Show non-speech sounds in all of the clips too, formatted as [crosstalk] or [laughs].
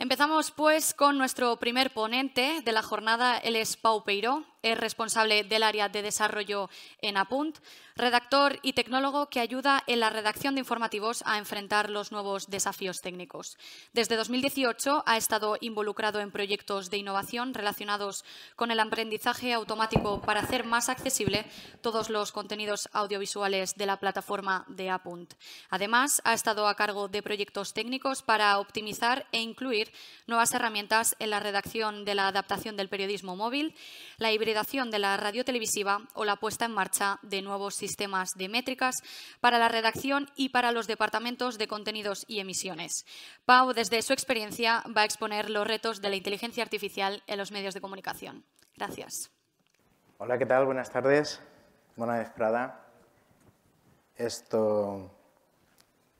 Empezamos pues con nuestro primer ponente de la jornada, él es Pau es responsable del área de desarrollo en Apunt, redactor y tecnólogo que ayuda en la redacción de informativos a enfrentar los nuevos desafíos técnicos. Desde 2018 ha estado involucrado en proyectos de innovación relacionados con el aprendizaje automático para hacer más accesible todos los contenidos audiovisuales de la plataforma de Apunt. Además, ha estado a cargo de proyectos técnicos para optimizar e incluir nuevas herramientas en la redacción de la adaptación del periodismo móvil, la de la radio televisiva o la puesta en marcha de nuevos sistemas de métricas para la redacción y para los departamentos de contenidos y emisiones. Pau, desde su experiencia, va a exponer los retos de la inteligencia artificial en los medios de comunicación. Gracias. Hola, ¿qué tal? Buenas tardes. Buenas tardes, Prada. Esto...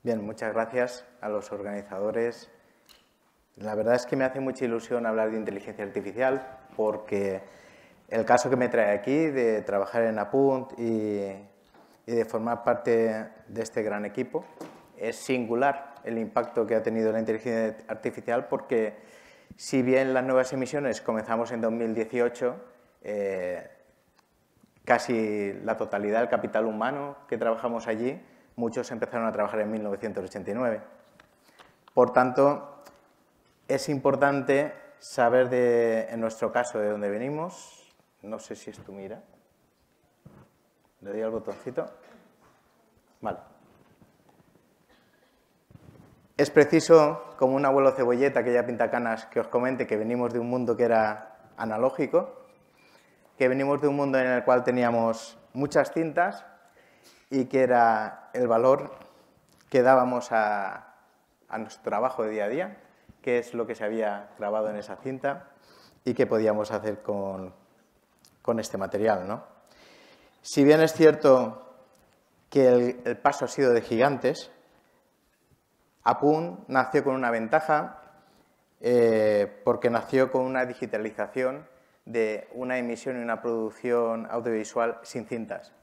Bien, muchas gracias a los organizadores. La verdad es que me hace mucha ilusión hablar de inteligencia artificial porque el caso que me trae aquí de trabajar en Apunt y, de formar parte de este gran equipo es singular el impacto que ha tenido la inteligencia artificial porque si bien las nuevas emisiones comenzamos en 2018, eh, casi la totalidad del capital humano que trabajamos allí, muchos empezaron a trabajar en 1989. Por tanto, es importante saber en nuestro caso de dónde venimos, no sé si es tu mira. Le doy al botoncito. Vale. Es preciso, como un abuelo cebolleta que ya pinta canas, que os comente que venimos de un mundo que era analógico, que venimos de un mundo en el cual teníamos muchas cintas y que era el valor que dábamos a, nuestro trabajo de día a día, que es lo que se había grabado en esa cinta y que podíamos hacer con, con este material. ¿no? Si bien es cierto que el, paso ha sido de gigantes, Apun nació con una ventaja eh, porque nació con una digitalización de una emisión y una producción audiovisual sin cintas.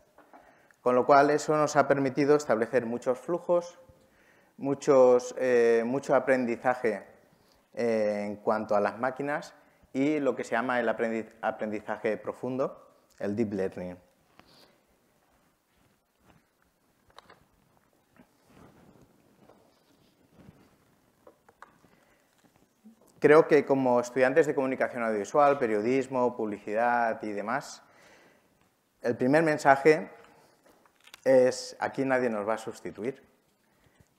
Con lo cual eso nos ha permitido establecer muchos flujos, muchos, eh, mucho aprendizaje eh, en cuanto a las máquinas y lo que se llama el aprendizaje profundo, el deep learning. Creo que como estudiantes de comunicación audiovisual, periodismo, publicidad y demás, el primer mensaje es aquí nadie nos va a sustituir,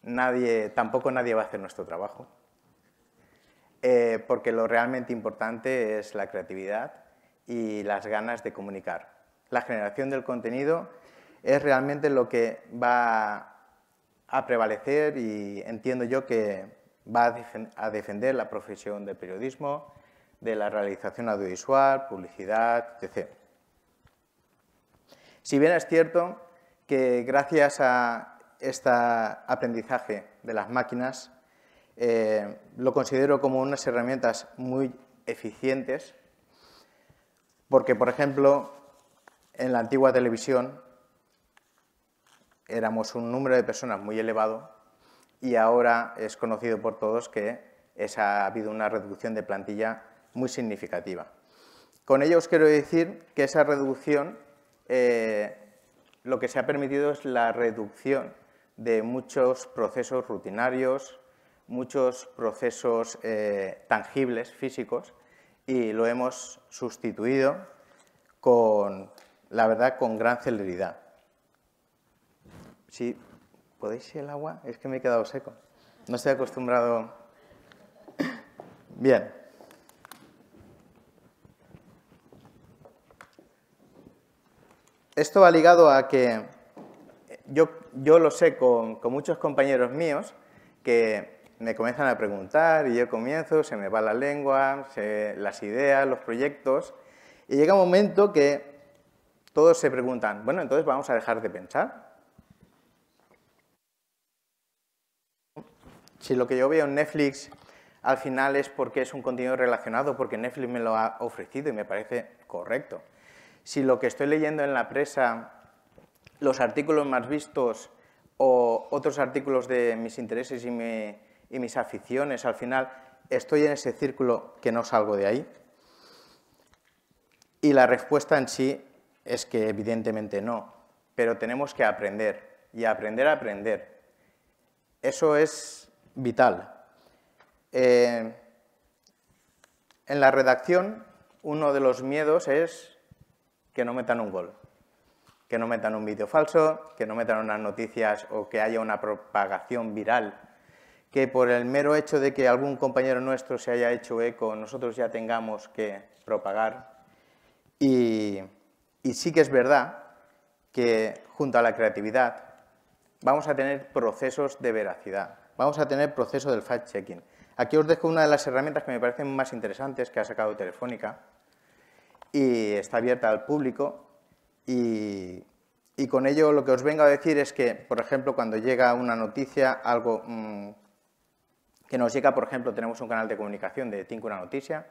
nadie, tampoco nadie va a hacer nuestro trabajo. Eh, porque lo realmente importante es la creatividad y las ganas de comunicar. La generación del contenido es realmente lo que va a prevalecer y entiendo yo que va a, a defender la profesión del periodismo, de la realización audiovisual, publicidad, etc. Si bien es cierto que gracias a este aprendizaje de las máquinas eh, lo considero como unas herramientas muy eficientes porque, por ejemplo, en la antigua televisión éramos un número de personas muy elevado y ahora es conocido por todos que esa, ha habido una reducción de plantilla muy significativa. Con ello os quiero decir que esa reducción eh, lo que se ha permitido es la reducción de muchos procesos rutinarios, muchos procesos eh, tangibles, físicos, y lo hemos sustituido con, la verdad, con gran celeridad. Si podéis el agua, es que me he quedado seco. No estoy acostumbrado. [coughs] Bien. Esto va ligado a que yo, yo lo sé con, con muchos compañeros míos que me comienzan a preguntar y yo comienzo, se me va la lengua, las ideas, los proyectos, y llega un momento que todos se preguntan, bueno, entonces vamos a dejar de pensar. Si lo que yo veo en Netflix al final es porque es un contenido relacionado, porque Netflix me lo ha ofrecido y me parece correcto. Si lo que estoy leyendo en la prensa los artículos más vistos o otros artículos de mis intereses y me y mis aficiones, al final estoy en ese círculo que no salgo de ahí. Y la respuesta en sí es que evidentemente no, pero tenemos que aprender y aprender a aprender. Eso es vital. Eh, en la redacción, uno de los miedos es que no metan un gol, que no metan un vídeo falso, que no metan unas noticias o que haya una propagación viral que por el mero hecho de que algún compañero nuestro se haya hecho eco, nosotros ya tengamos que propagar. Y, sí que es verdad que junto a la creatividad vamos a tener procesos de veracidad, vamos a tener proceso del fact-checking. Aquí os dejo una de las herramientas que me parecen más interesantes que ha sacado Telefónica y está abierta al público y, con ello lo que os vengo a decir es que, por ejemplo, cuando llega una noticia, algo mm, que nos llega, por ejemplo, tenemos un canal de comunicación de 5 Una Noticia,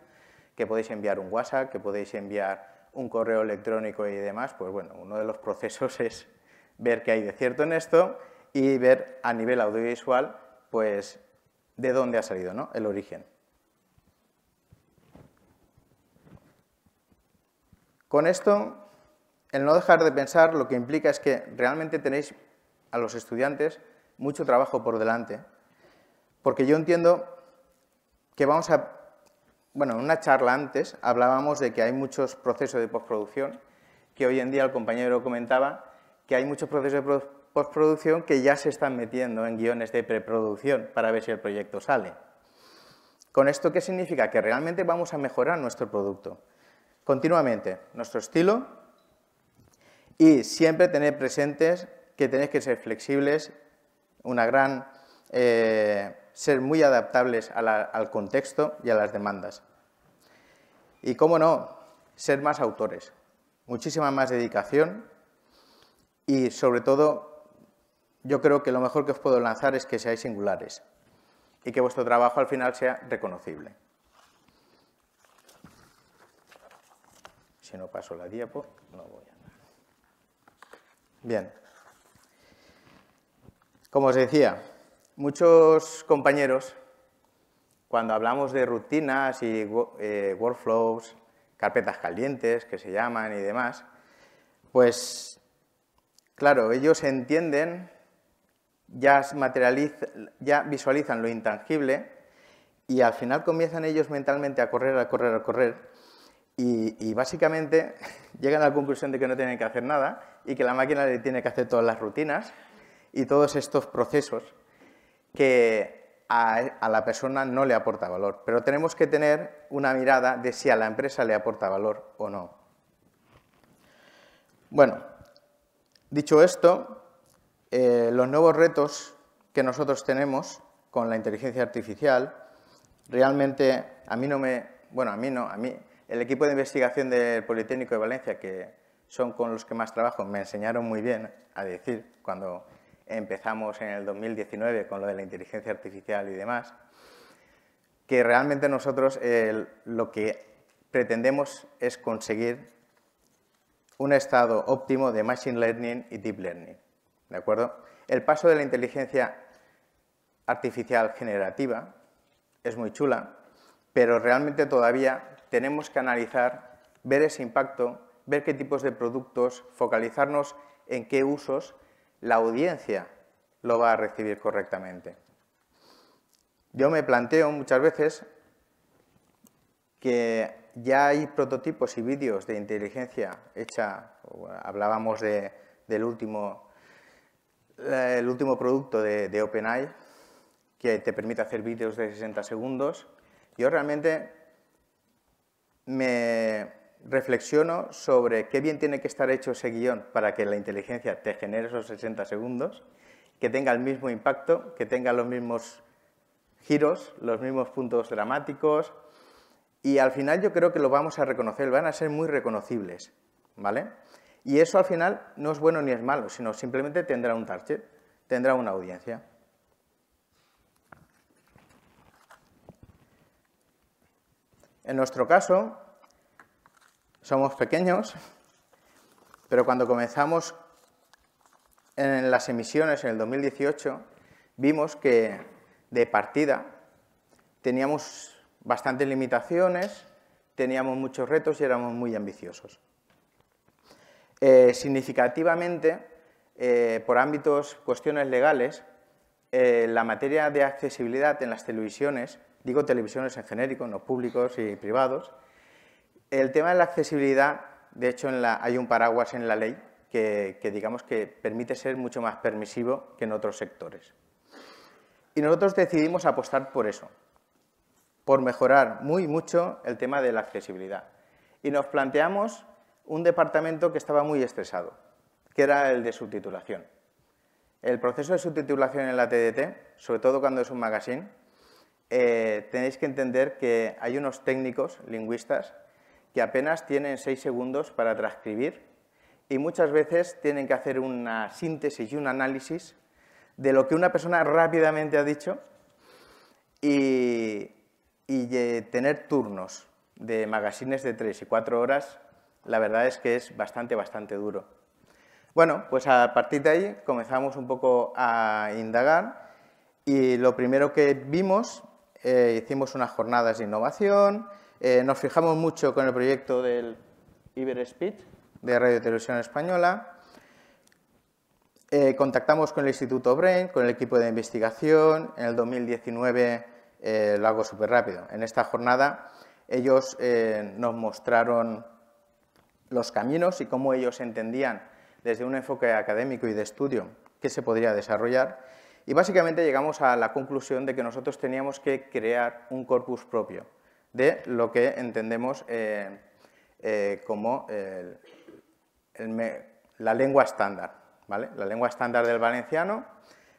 que podéis enviar un WhatsApp, que podéis enviar un correo electrónico y demás, pues bueno, uno de los [laughs] procesos es ver qué hay de cierto en esto y ver a nivel audiovisual, pues, de dónde ha salido el origen. Con esto, el no dejar de pensar lo que implica es que realmente tenéis a los estudiantes mucho trabajo por delante porque yo entiendo que vamos a... Bueno, en una charla antes hablábamos de que hay muchos procesos de postproducción, que hoy en día el compañero comentaba que hay muchos procesos de postproducción que ya se están metiendo en guiones de preproducción para ver si el proyecto sale. ¿Con esto qué significa? Que realmente vamos a mejorar nuestro producto continuamente, nuestro estilo y siempre tener presentes que tenéis que ser flexibles, una gran... Eh, ser muy adaptables al contexto y a las demandas. Y cómo no, ser más autores, muchísima más dedicación y sobre todo yo creo que lo mejor que os puedo lanzar es que seáis singulares y que vuestro trabajo al final sea reconocible. Si no paso la diapo, no voy a Bien. Como os decía, Muchos compañeros, cuando hablamos de rutinas y eh, workflows, carpetas calientes que se llaman y demás, pues claro, ellos entienden, ya, visualizan lo intangible y al final comienzan ellos mentalmente a correr, a correr, a correr y, y básicamente [laughs] llegan a la conclusión de que no tienen que hacer nada y que la máquina le tiene que hacer todas las rutinas y todos estos procesos que a, la persona no le aporta valor, pero tenemos que tener una mirada de si a la empresa le aporta valor o no. Bueno, dicho esto, eh, los nuevos retos que nosotros tenemos con la inteligencia artificial, realmente a mí no me... Bueno, a mí no, a mí... El equipo de investigación del Politécnico de Valencia, que son con los que más trabajo, me enseñaron muy bien a decir cuando empezamos en el 2019 con lo de la inteligencia artificial y demás, que realmente nosotros lo que pretendemos es conseguir un estado óptimo de Machine Learning y Deep Learning. ¿De acuerdo? El paso de la inteligencia artificial generativa es muy chula, pero realmente todavía tenemos que analizar, ver ese impacto, ver qué tipos de productos, focalizarnos en qué usos la audiencia lo va a recibir correctamente. Yo me planteo muchas veces que ya hay prototipos y vídeos de inteligencia hecha, hablábamos del último, el último producto de, de OpenAI, que te permite hacer vídeos de 60 segundos. Yo realmente me, reflexiono sobre qué bien tiene que estar hecho ese guión para que la inteligencia te genere esos 60 segundos, que tenga el mismo impacto, que tenga los mismos giros, los mismos puntos dramáticos, y al final yo creo que lo vamos a reconocer, van a ser muy reconocibles, ¿vale? Y eso al final no es bueno ni es malo, sino simplemente tendrá un target, tendrá una audiencia. En nuestro caso, somos pequeños, pero cuando comenzamos en las emisiones en el 2018, vimos que de partida teníamos bastantes limitaciones, teníamos muchos retos y éramos muy ambiciosos. Eh, significativamente, eh, por ámbitos, cuestiones legales, eh, la materia de accesibilidad en las televisiones, digo televisiones en genérico, no públicos y privados, el tema de la accesibilidad, de hecho hay un paraguas en la ley que, digamos que permite ser mucho más permisivo que en otros sectores. Y nosotros decidimos apostar por eso, por mejorar muy mucho el tema de la accesibilidad. Y nos planteamos un departamento que estaba muy estresado, que era el de subtitulación. El proceso de subtitulación en la TDT, sobre todo cuando es un magazine, eh, tenéis que entender que hay unos técnicos lingüistas que apenas tienen seis segundos para transcribir y muchas veces tienen que hacer una síntesis y un análisis de lo que una persona rápidamente ha dicho y, y tener turnos de magazines de tres y cuatro horas, la verdad es que es bastante, bastante duro. Bueno, pues a partir de ahí comenzamos un poco a indagar y lo primero que vimos, eh, hicimos unas jornadas de innovación, eh, nos fijamos mucho con el proyecto del Iberespeed, de Radio Televisión Española. Eh, contactamos con el Instituto Brain, con el equipo de investigación. En el 2019, eh, lo hago súper rápido, en esta jornada ellos nos mostraron los caminos y cómo ellos entendían desde un enfoque académico y de estudio qué se podría desarrollar. Y básicamente llegamos a la conclusión de que nosotros teníamos que crear un corpus propio de lo que entendemos eh, eh, como la lengua estándar. ¿vale? La lengua estándar del valenciano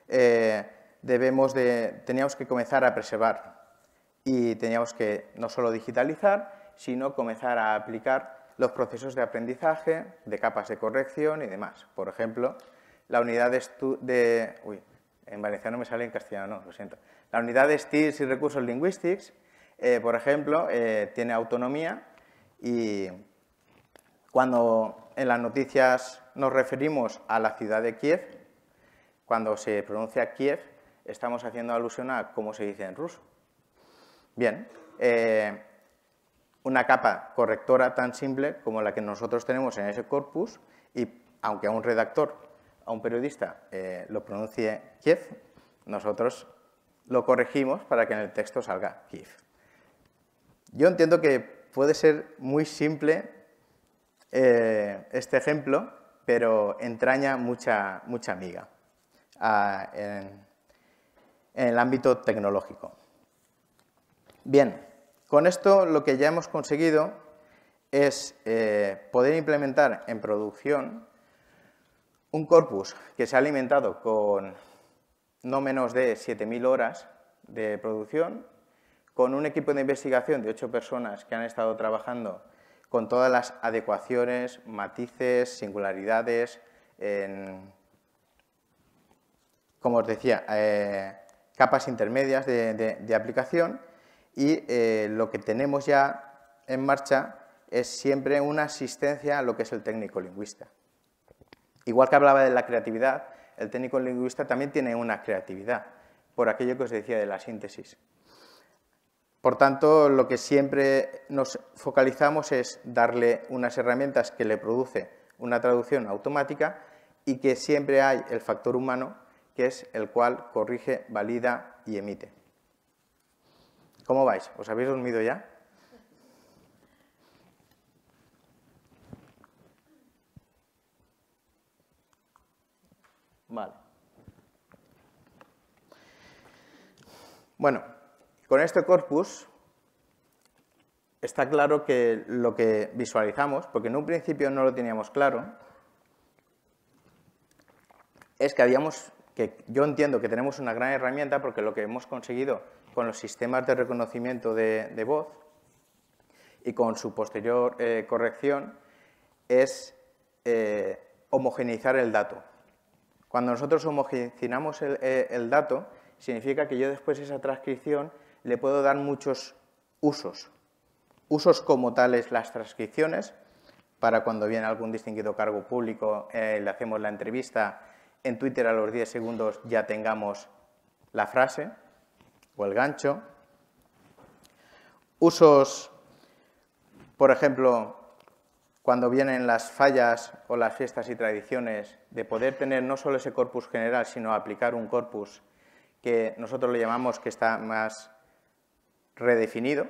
eh, debemos de, teníamos que comenzar a preservar y teníamos que no solo digitalizar, sino comenzar a aplicar los procesos de aprendizaje, de capas de corrección y demás. Por ejemplo, la unidad de... uy, en valenciano me sale en castellano, lo siento. La unidad de steel y recursos lingüísticos eh, por ejemplo, eh, tiene autonomía y cuando en las noticias nos referimos a la ciudad de Kiev, cuando se pronuncia Kiev, estamos haciendo alusión a cómo se dice en ruso. Bien, eh, una capa correctora tan simple como la que nosotros tenemos en ese corpus y aunque a un redactor, a un periodista lo pronuncie Kiev, nosotros lo corregimos para que en el texto salga Kiev. Yo entiendo que puede ser muy simple eh, este ejemplo, pero entraña mucha, mucha miga ah, en, el ámbito tecnológico. Bien, con esto lo que ya hemos conseguido es eh, poder implementar en producción un corpus que se ha alimentado con no menos de 7.000 horas de producción con un equipo de investigación de ocho personas que han estado trabajando con todas las adecuaciones, matices, singularidades, como os decía, eh, capas intermedias de, aplicación y eh, lo que tenemos ya en marcha es siempre una asistencia a lo que es el técnico lingüista. Igual que hablaba de la creatividad, el técnico lingüista también tiene una creatividad, por aquello que os decía de la síntesis. Por tanto, lo que siempre nos focalizamos es darle unas herramientas que le produce una traducción automática y que siempre hay el factor humano, que es el cual corrige, valida y emite. ¿Cómo vais? ¿Os habéis dormido ya? Vale. Bueno, con este corpus está claro que lo que visualizamos, porque en un principio no lo teníamos claro, es que habíamos, que yo entiendo que tenemos una gran herramienta porque lo que hemos conseguido con los sistemas de reconocimiento de, voz y con su posterior eh, corrección es eh, homogeneizar el dato. Cuando nosotros homogeneizamos el, eh, el dato, significa que yo después de esa transcripción le puedo dar muchos usos. Usos como tales las transcripciones, para cuando viene algún distinguido cargo público, eh, le hacemos la entrevista, en Twitter a los 10 segundos ya tengamos la frase o el gancho. Usos, por ejemplo, cuando vienen las fallas o las fiestas y tradiciones, de poder tener no solo ese corpus general, sino aplicar un corpus que nosotros le llamamos que está más redefinido,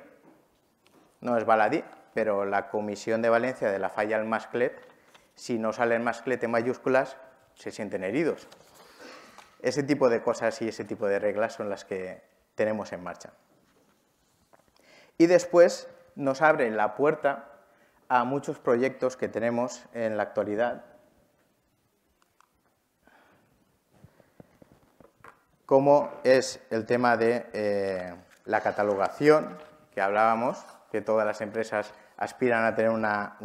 no es baladí, pero la Comisión de Valencia de la falla al masclet, si no sale el masclet en mayúsculas, se sienten heridos. Ese tipo de cosas y ese tipo de reglas son las que tenemos en marcha. Y después nos abre la puerta a muchos proyectos que tenemos en la actualidad, como es el tema de eh, la catalogación, que hablábamos, que todas las empresas aspiran a tener una,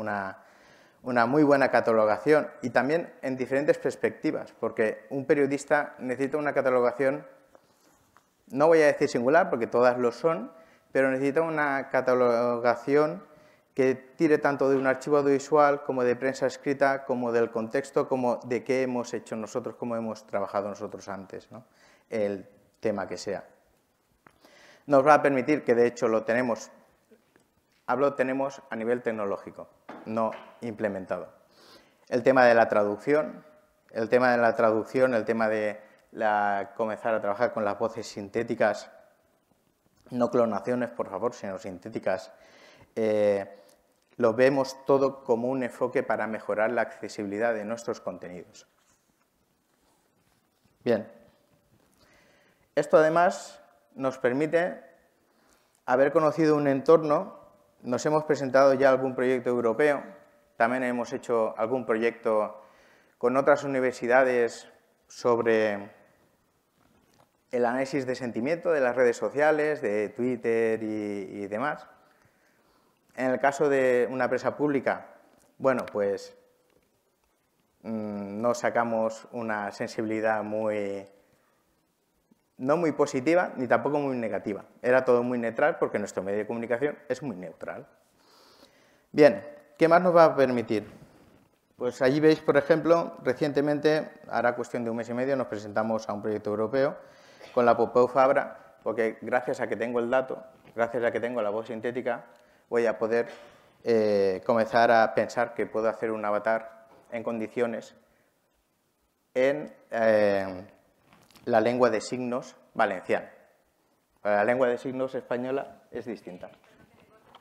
una, muy buena catalogación y también en diferentes perspectivas, porque un periodista necesita una catalogación, no voy a decir singular, porque todas lo son, pero necesita una catalogación que tire tanto de un archivo audiovisual como de prensa escrita, como del contexto, como de qué hemos hecho nosotros, cómo hemos trabajado nosotros antes, el tema que sea nos va a permitir, que de hecho lo tenemos, hablo tenemos a nivel tecnológico, no implementado. El tema de la traducción, el tema de la traducción, el tema de la, comenzar a trabajar con las voces sintéticas, no clonaciones, por favor, sino sintéticas, eh, lo vemos todo como un enfoque para mejorar la accesibilidad de nuestros contenidos. Bien. Esto además nos permite haber conocido un entorno, nos hemos presentado ya algún proyecto europeo, también hemos hecho algún proyecto con otras universidades sobre el análisis de sentimiento de las redes sociales, de Twitter y, demás. En el caso de una empresa pública, bueno, pues mm, no sacamos una sensibilidad muy, no muy positiva ni tampoco muy negativa. Era todo muy neutral porque nuestro medio de comunicación es muy neutral. Bien, ¿qué más nos va a permitir? Pues allí veis, por ejemplo, recientemente, ahora cuestión de un mes y medio, nos presentamos a un proyecto europeo con la Popeu Fabra, porque gracias a que tengo el dato, gracias a que tengo la voz sintética, voy a poder eh, comenzar a pensar que puedo hacer un avatar en condiciones en... Eh, la lengua de signos valenciana. la lengua de signos española es distinta.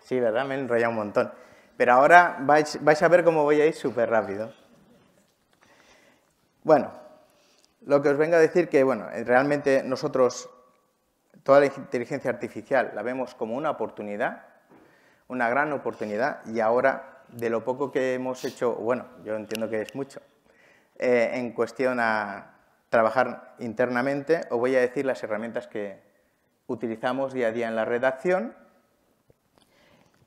Sí, ¿verdad? Me he enrollado un montón. Pero ahora vais, a ver cómo voy a ir súper rápido. Bueno, lo que os vengo a decir que, bueno, eh, realmente nosotros toda la inteligencia artificial la vemos como una oportunidad, una gran oportunidad, y ahora de lo poco que hemos hecho, bueno, yo entiendo que es mucho, eh, en cuestión a, trabajar internamente, os voy a decir las herramientas que utilizamos día a día en la redacción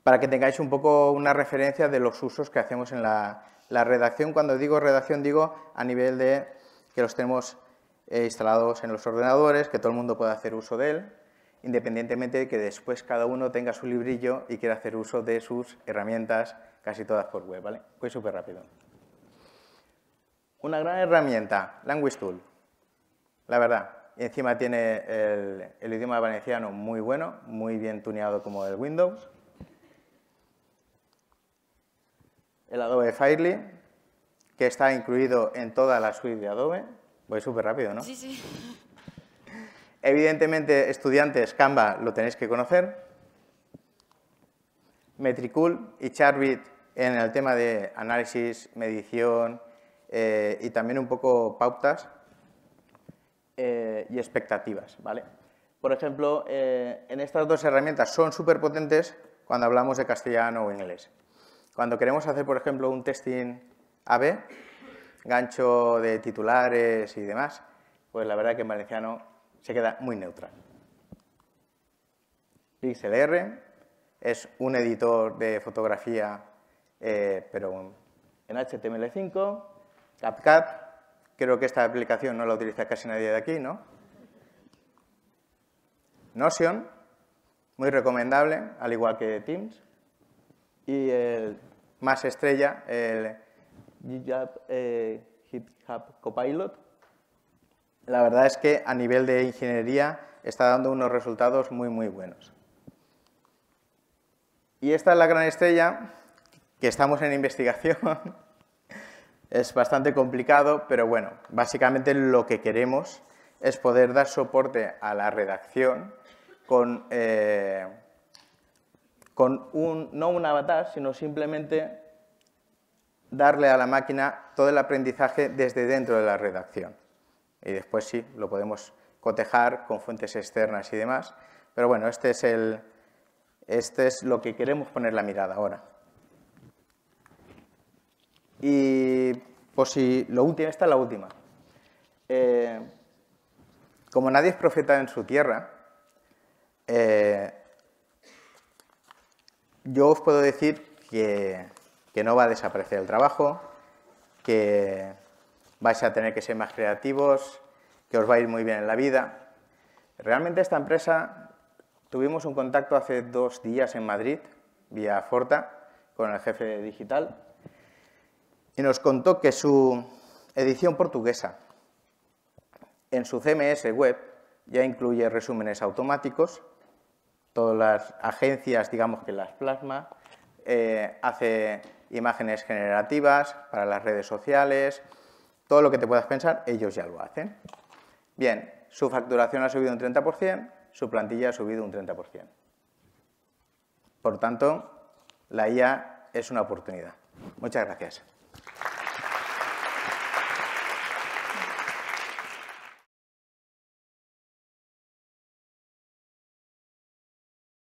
para que tengáis un poco una referencia de los usos que hacemos en la, redacción. Cuando digo redacción digo a nivel de que los tenemos eh, instalados en los ordenadores, que todo el mundo pueda hacer uso de él, independientemente de que después cada uno tenga su librillo y quiera hacer uso de sus herramientas, casi todas por web. ¿vale? Voy súper rápido. Una gran herramienta, Language Tool la verdad. encima tiene el, idioma valenciano muy bueno, muy bien tuneado como el Windows. El Adobe Firely, que está incluido en toda la suite de Adobe. Voy súper rápido, ¿no? Sí, sí. Evidentemente, estudiantes, Canva lo tenéis que conocer. Metricool y Charbit en el tema de análisis, medición eh, y también un poco pautas eh, y expectativas. ¿vale? Por ejemplo, eh, en estas dos herramientas son súper potentes cuando hablamos de castellano o inglés. Cuando queremos hacer, por ejemplo, un testing AB, gancho de titulares y demás, pues la verdad que en valenciano se queda muy neutral. PixelR es un editor de fotografía, eh, pero en HTML5, CapCut, Creo que esta aplicación no la utiliza casi nadie de aquí, ¿no? Notion, muy recomendable, al igual que Teams. Y el más estrella, el GitHub, eh, GitHub Copilot. La verdad es que a nivel de ingeniería está dando unos resultados muy, muy buenos. Y esta es la gran estrella, que estamos en investigación [laughs] Es bastante complicado, pero bueno, básicamente lo que queremos es poder dar soporte a la redacción con, eh, con un, no un avatar, sino simplemente darle a la máquina todo el aprendizaje desde dentro de la redacción. Y después sí, lo podemos cotejar con fuentes externas y demás. Pero bueno, este es, este es lo que queremos poner la mirada ahora. Y por pues, si lo último, esta es la última. Eh, como nadie es profeta en su tierra, eh, yo os puedo decir que, que, no va a desaparecer el trabajo, que vais a tener que ser más creativos, que os va a ir muy bien en la vida. Realmente esta empresa, tuvimos un contacto hace dos días en Madrid, vía Forta, con el jefe digital, y nos contó que su edición portuguesa en su CMS web ya incluye resúmenes automáticos, todas las agencias, digamos que las plasma, eh, hace imágenes generativas para las redes sociales, todo lo que te puedas pensar, ellos ya lo hacen. Bien, su facturación ha subido un 30%, su plantilla ha subido un 30%. Por tanto, la IA es una oportunidad. Muchas gracias.